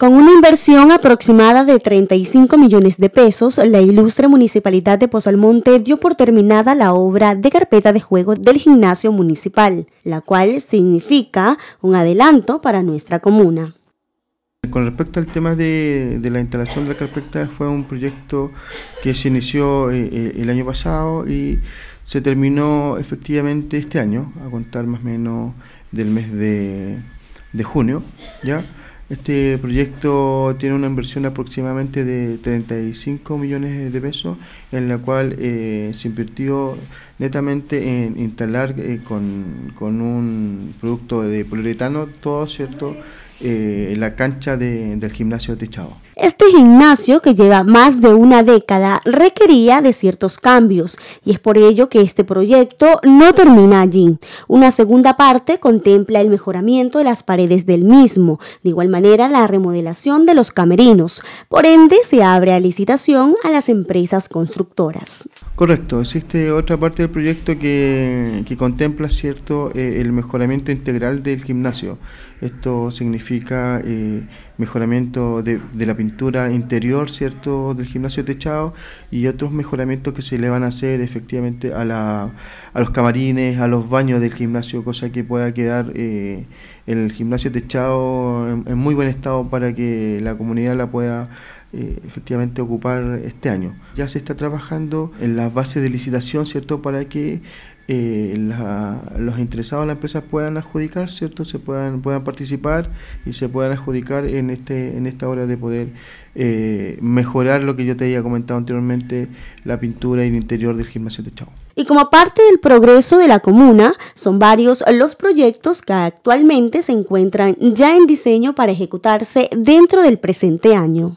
Con una inversión aproximada de 35 millones de pesos, la ilustre municipalidad de Pozo Almonte dio por terminada la obra de carpeta de juego del gimnasio municipal, la cual significa un adelanto para nuestra comuna. Con respecto al tema de, la instalación de la carpeta, fue un proyecto que se inició eh, eh, el año pasado y se terminó efectivamente este año, a contar más o menos del mes de, de junio, ¿ya?, este proyecto tiene una inversión aproximadamente de 35 millones de pesos, en la cual eh, se invirtió netamente en instalar eh, con, con, un producto de poliuretano todo, ¿cierto? Eh, en la cancha de, del gimnasio techado. Este gimnasio, que lleva más de una década, requería de ciertos cambios y es por ello que este proyecto no termina allí. Una segunda parte contempla el mejoramiento de las paredes del mismo, de igual manera la remodelación de los camerinos. Por ende, se abre a licitación a las empresas constructoras. Correcto, existe otra parte del proyecto que, que contempla cierto eh, el mejoramiento integral del gimnasio. Esto significa eh, mejoramiento de, la pintura interior, ¿cierto?, del gimnasio techado y otros mejoramientos que se le van a hacer efectivamente a, los camarines, a los baños del gimnasio, cosa que pueda quedar eh, el gimnasio techado en, muy buen estado para que la comunidad la pueda eh, efectivamente ocupar este año. Ya se está trabajando en las bases de licitación, ¿cierto?, para que eh, los interesados en la empresa puedan adjudicar, ¿cierto? Se puedan, puedan participar y se puedan adjudicar en, este, en esta hora de poder eh, mejorar lo que yo te había comentado anteriormente, la pintura y el interior del gimnasio de Chau. Y como parte del progreso de la comuna, son varios los proyectos que actualmente se encuentran ya en diseño para ejecutarse dentro del presente año.